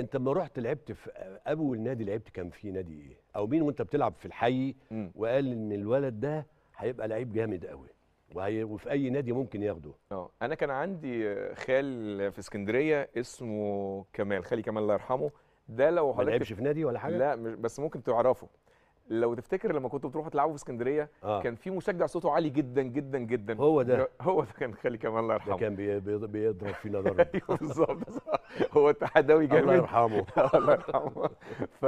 انت لما رحت لعبت في اول نادي لعبت كان في نادي ايه او مين وانت بتلعب في الحي وقال ان الولد ده هيبقى لعيب جامد قوي وهي وفي اي نادي ممكن ياخده اه انا كان عندي خال في اسكندريه اسمه كمال خالي كمال الله يرحمه ده لو حضرتك ما لعبش في نادي ولا حاجه لا بس ممكن تعرفه لو تفتكر لما كنتوا بتروحوا تلعبوا في اسكندريه آه. كان في مشجع صوته عالي جدا جدا جدا هو ده هو ده كان خالي كمال الله يرحمه كان بيضرب فينا ضرب أيوه، بالظبط هو اتحداوي جامد الله يرحمه الله يرحمه ف...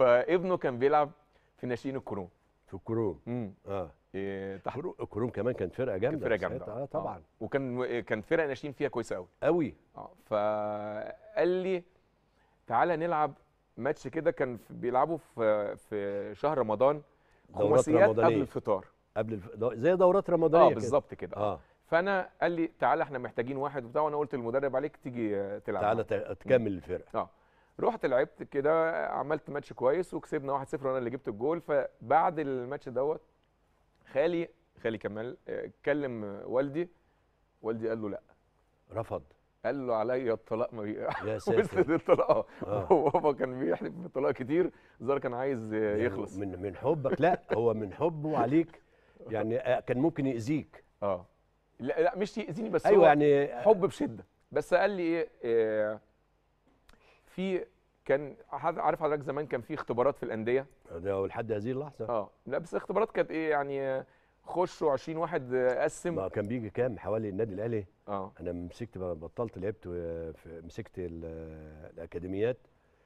فابنه كان بيلعب في ناشئين الكروم في الكروم امم اه إيه تحت الكروم كمان كانت فرقه جامده كانت فرقه جامده آه،, اه طبعا آه. وكان كان فرقه ناشئين فيها كويسه قوي قوي اه فقال لي تعالى نلعب ماتش كده كان بيلعبوا في في شهر رمضان خماسيات قبل الفطار قبل الف... زي دورات رمضانيه اه بالظبط كده اه فانا قال لي تعالى احنا محتاجين واحد وبتاع وانا قلت للمدرب عليك تيجي آه، تلعب تعالى تكمل الفرقه اه رحت لعبت كده عملت ماتش كويس وكسبنا 1-0 وانا اللي جبت الجول فبعد الماتش دوت خالي خالي كمال اتكلم آه، آه، والدي والدي قال له لا رفض قال له عليا الطلاق ما يا ساتر الطلاق وبابا آه. كان بيحلف بطلاق كتير الظاهر كان عايز يعني يخلص من من حبك لا هو من حبه عليك يعني آه، كان ممكن يأذيك اه لا لا مش يأذيني بس أيوة هو يعني حب بشده بس قال لي ايه, إيه في كان عارف حضرتك زمان كان في اختبارات في الانديه ده لحد هذه اللحظه اه لا بس اختبارات كانت ايه يعني آه، خشوا 20 واحد قسم ما كان بيجي كام حوالي النادي الاهلي اه انا مسكت بطلت لعبت آه، مسكت آه، الاكاديميات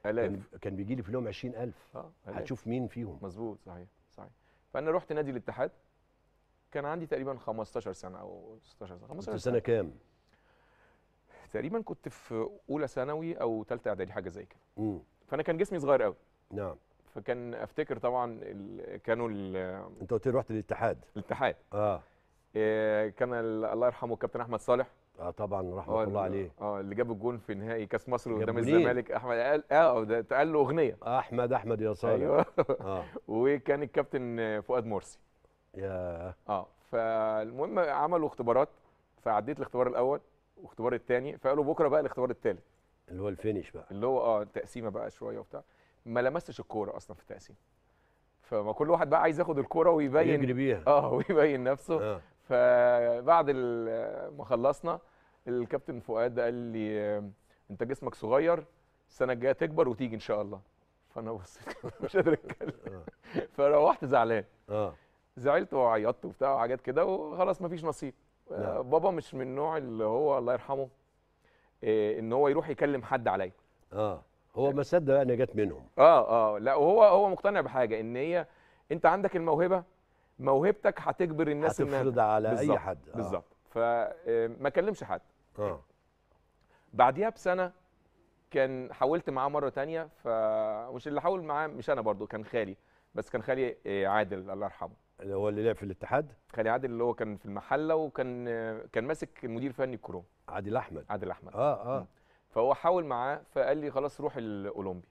الاف كان, كان بيجي لي في اليوم 20000 اه هتشوف مين فيهم مظبوط صحيح صحيح فانا رحت نادي الاتحاد كان عندي تقريبا 15 سنه او 16 سنه 15 سنه, سنة كام؟ تقريبا كنت في اولى ثانوي او ثالثه اعدادي حاجه زي كده فانا كان جسمي صغير قوي نعم فكان افتكر طبعا كانوا انت قلت رحت للاتحاد الاتحاد اه, آه، كان الله يرحمه الكابتن احمد صالح اه طبعا رحمه آه، الله عليه اه اللي جاب الجون في نهائي كاس مصر قدام الزمالك احمد قال اه ده اتقال له اغنيه احمد احمد يا صالح ايوه آه. وكان الكابتن فؤاد مرسي يا اه فالمهم عملوا اختبارات فعديت الاختبار الاول واختبار الثاني فقالوا بكره بقى الاختبار الثالث اللي هو الفينش بقى اللي هو اه تقسيمه بقى شويه وبتاع ما لمستش الكوره اصلا في التقسيم فما كل واحد بقى عايز ياخد الكوره ويبين يجري بيها اه ويبين نفسه آه. فبعد ما خلصنا الكابتن فؤاد قال لي انت جسمك صغير السنه الجايه تكبر وتيجي ان شاء الله فانا بصيت مش قادر اتكلم آه. فروحت زعلان اه زعلت وعيطت وبتاع وحاجات كده وخلاص مفيش نصيب نعم. آه بابا مش من النوع اللي هو الله يرحمه إيه ان هو يروح يكلم حد عليا اه هو ما صدق بقى جت منهم اه اه لا وهو هو مقتنع بحاجه ان هي انت عندك الموهبه موهبتك هتجبر الناس انها هتفرض على بالزبط. اي حد آه. بالظبط فما آه، كلمش حد اه بعديها بسنه كان حاولت معاه مره تانية فمش اللي حاول معاه مش انا برضو كان خالي بس كان خالي آه، عادل الله يرحمه اللي هو اللي لعب في الاتحاد خالي عادل اللي هو كان في المحله وكان آه، كان ماسك المدير الفني الكروم عادل احمد عادل احمد اه اه فهو حاول معاه فقال لي خلاص روح الاولمبي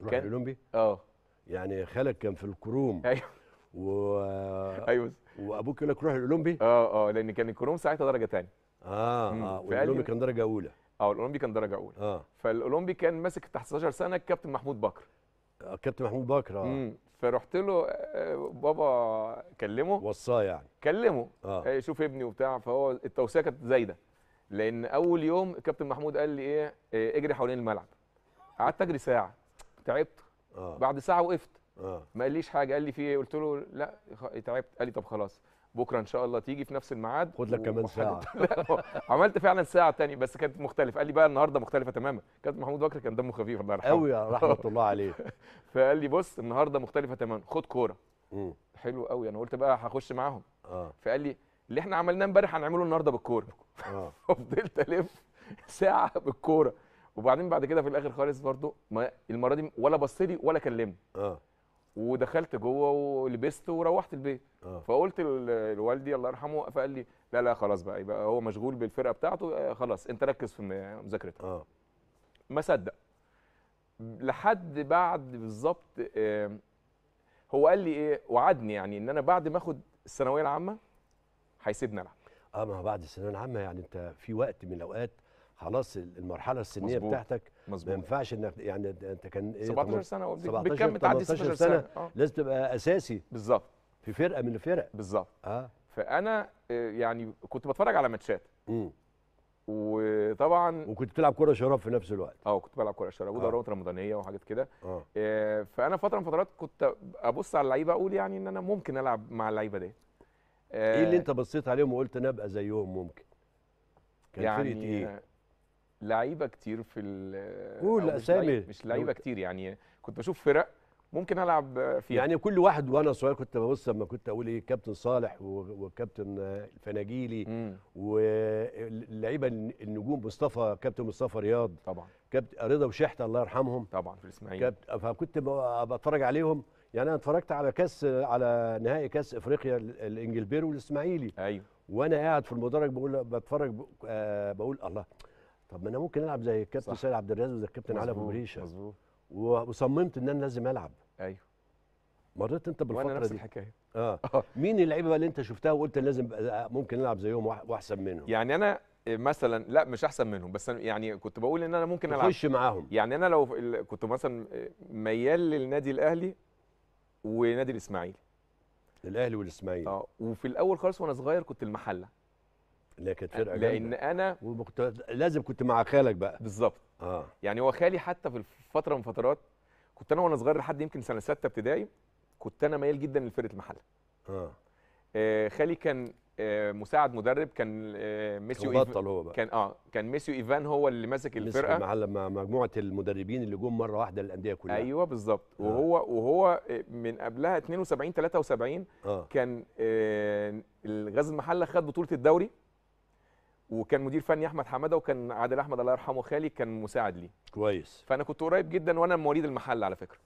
روح كان... الاولمبي اه يعني خالك كان في الكروم ايوه و... ايوه وابوك يقول لك روح الاولمبي اه اه لان كان الكروم ساعتها درجه ثانيه اه اه والاولمبي كان درجه اولى اه الاولمبي كان درجه اولى اه فالاولمبي كان ماسك تحت 16 سنه الكابتن محمود بكر آه كابتن محمود بكر اه مم. فرحت له آه، بابا كلمه وصاه يعني كلمه آه. شوف ابني وبتاع فهو التوصيه كانت زايده لان اول يوم كابتن محمود قال لي ايه, إيه اجري حوالين الملعب قعدت اجري ساعه تعبت آه. بعد ساعه وقفت آه. ما قاليش حاجه قال لي في ايه قلت له لا تعبت قال لي طب خلاص بكره ان شاء الله تيجي في نفس الميعاد خد لك كمان ساعه عملت فعلا ساعه تانية بس كانت مختلفه قال لي بقى النهارده مختلفه تماما كابتن محمود بكر كان دمه خفيف الله يرحمه قوي رحمه الله عليه فقال لي بص النهارده مختلفه تماما خد كوره حلو قوي انا قلت بقى هخش معاهم آه. فقال لي اللي احنا عملناه امبارح هنعمله النهارده بالكوره اه. ففضلت الف ساعه بالكوره وبعدين بعد كده في الاخر خالص برضو ما المره دي ولا بص لي ولا كلمني اه ودخلت جوه ولبست وروحت البيت آه. فقلت لوالدي الله يرحمه فقال لي لا لا خلاص بقى يبقى هو مشغول بالفرقه بتاعته آه، خلاص انت ركز في مذاكرتك اه ما صدق لحد بعد بالظبط هو قال لي ايه وعدني يعني ان انا بعد ما اخد الثانويه العامه هيسيبني العب اه ما بعد الثانويه العامه يعني انت في وقت من الاوقات خلاص المرحله السنيه مزبوط. بتاعتك مزبوط. ما ينفعش انك يعني انت كان ايه 17 سنه 17 بتكمل تعدي 16 سنه, سنة. آه. لازم تبقى اساسي بالظبط في فرقه من الفرق بالظبط اه فانا آه، يعني كنت بتفرج على ماتشات وطبعا وكنت بتلعب كره شراب في نفس الوقت اه كنت بلعب كره شراب ودورات آه. رمضانيه وحاجات كده آه. آه. فانا فتره من فترات كنت ابص على اللعيبه اقول يعني ان انا ممكن العب مع اللعيبه دي ايه اللي آه، انت بصيت عليهم وقلت انا ابقى زيهم ممكن كان يعني فرقه ايه لعيبه كتير في ال قول اسامي مش لعيبه كتير يعني كنت بشوف فرق ممكن العب فيها يعني كل واحد وانا صغير كنت ببص لما كنت اقول ايه كابتن صالح وكابتن الفناجيلي واللعيبه النجوم مصطفى كابتن مصطفى رياض طبعا كابتن رضا وشحت الله يرحمهم طبعا في الاسماعيلي فكنت بتفرج عليهم يعني انا اتفرجت على كاس على نهائي كاس افريقيا الانجلبيرو والاسماعيلي ايوه وانا قاعد في المدرج بقول بتفرج آه، بقول الله طب ما انا ممكن العب زي الكابتن سيد عبد الرازق وزي الكابتن علي ابو بريشه مظبوط وصممت ان انا لازم العب ايوه مريت انت بالفتره وانا نفس دي الحكايه اه مين اللعيبه اللي انت شفتها وقلت لازم آه، ممكن العب زيهم واحسن منهم يعني انا آه، مثلا لا مش احسن منهم بس يعني كنت بقول ان انا ممكن العب تخش معاهم يعني انا لو كنت مثلا ميال للنادي الاهلي ونادي الاسماعيلي الاهلي والاسماعيلي اه وفي الاول خالص وانا صغير كنت المحله لا كانت فرقه لان جميلة. انا ومكت... لازم كنت مع خالك بقى بالظبط اه يعني هو خالي حتى في فتره من فترات كنت انا وانا صغير لحد يمكن سنه سته ابتدائي كنت انا ميال جدا لفرقه المحله اه, آه خالي كان آه، مساعد مدرب كان آه، ميسيو بطل هو بقى. كان اه كان ميسيو ايفان هو اللي ماسك الفرقه مع مجموعه المدربين اللي جم مره واحده الانديه كلها ايوه بالظبط آه. وهو وهو آه، من قبلها 72 73 آه. كان آه الغاز المحله خد بطوله الدوري وكان مدير فني احمد حماده وكان عادل احمد الله يرحمه خالي كان مساعد لي كويس فانا كنت قريب جدا وانا مواليد المحله على فكره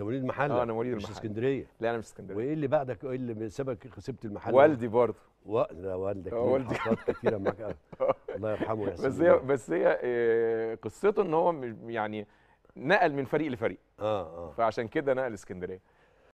انت مواليد المحله اه انا مواليد المحله مش اسكندريه لا انا مش اسكندريه وايه اللي بعدك ايه اللي سابك سبت المحله والدي برضه و... لا والدك آه، والدي حاجات كتيره معاك آه، الله يرحمه يا بس هي بس هي آه، قصته ان هو يعني نقل من فريق لفريق اه اه فعشان كده نقل اسكندريه